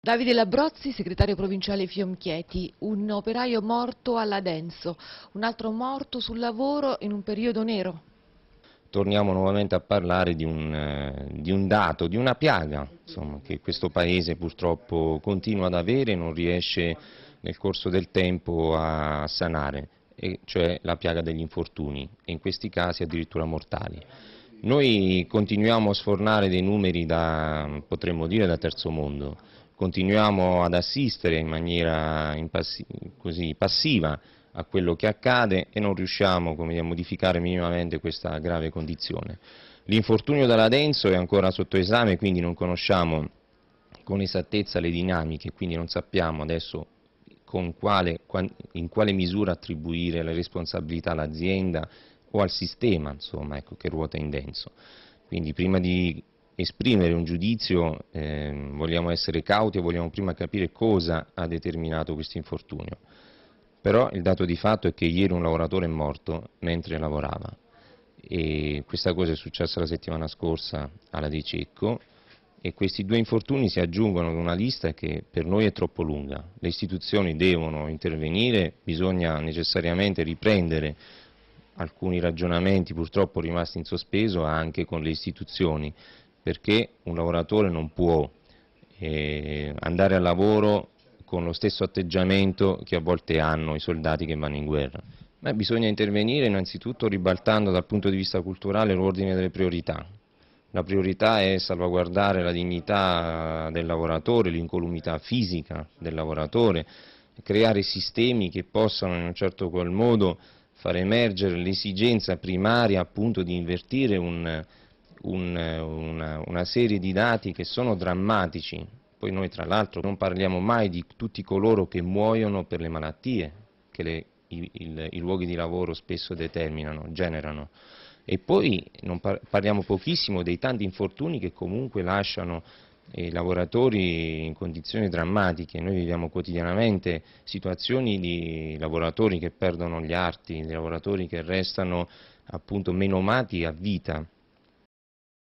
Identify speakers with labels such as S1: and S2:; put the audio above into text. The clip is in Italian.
S1: Davide Labrozzi, segretario provinciale Fiomchieti, un operaio morto alla Denso, un altro morto sul lavoro in un periodo nero. Torniamo nuovamente a parlare di un, eh, di un dato, di una piaga insomma, che questo Paese purtroppo continua ad avere e non riesce nel corso del tempo a sanare, e cioè la piaga degli infortuni, e in questi casi addirittura mortali. Noi continuiamo a sfornare dei numeri da, potremmo dire, da terzo mondo, continuiamo ad assistere in maniera passi così passiva a quello che accade e non riusciamo dire, a modificare minimamente questa grave condizione. L'infortunio dall'Adenso è ancora sotto esame, quindi non conosciamo con esattezza le dinamiche, quindi non sappiamo adesso quale, in quale misura attribuire la responsabilità all'azienda o al sistema insomma, ecco, che ruota in denso. Quindi prima di esprimere un giudizio, eh, vogliamo essere cauti e vogliamo prima capire cosa ha determinato questo infortunio. Però il dato di fatto è che ieri un lavoratore è morto mentre lavorava e questa cosa è successa la settimana scorsa alla De Cecco e questi due infortuni si aggiungono ad una lista che per noi è troppo lunga. Le istituzioni devono intervenire, bisogna necessariamente riprendere alcuni ragionamenti purtroppo rimasti in sospeso anche con le istituzioni perché un lavoratore non può eh, andare a lavoro con lo stesso atteggiamento che a volte hanno i soldati che vanno in guerra. Ma bisogna intervenire innanzitutto ribaltando dal punto di vista culturale l'ordine delle priorità. La priorità è salvaguardare la dignità del lavoratore, l'incolumità fisica del lavoratore, creare sistemi che possano in un certo qual modo far emergere l'esigenza primaria appunto di invertire un, un, una, una serie di dati che sono drammatici, poi noi tra l'altro non parliamo mai di tutti coloro che muoiono per le malattie che le, i, il, i, luoghi di lavoro spesso determinano, generano. E poi par parliamo pochissimo dei tanti infortuni che comunque lasciano eh, i lavoratori in condizioni drammatiche. Noi viviamo quotidianamente situazioni di lavoratori che perdono gli arti, di lavoratori che restano appunto menomati a vita.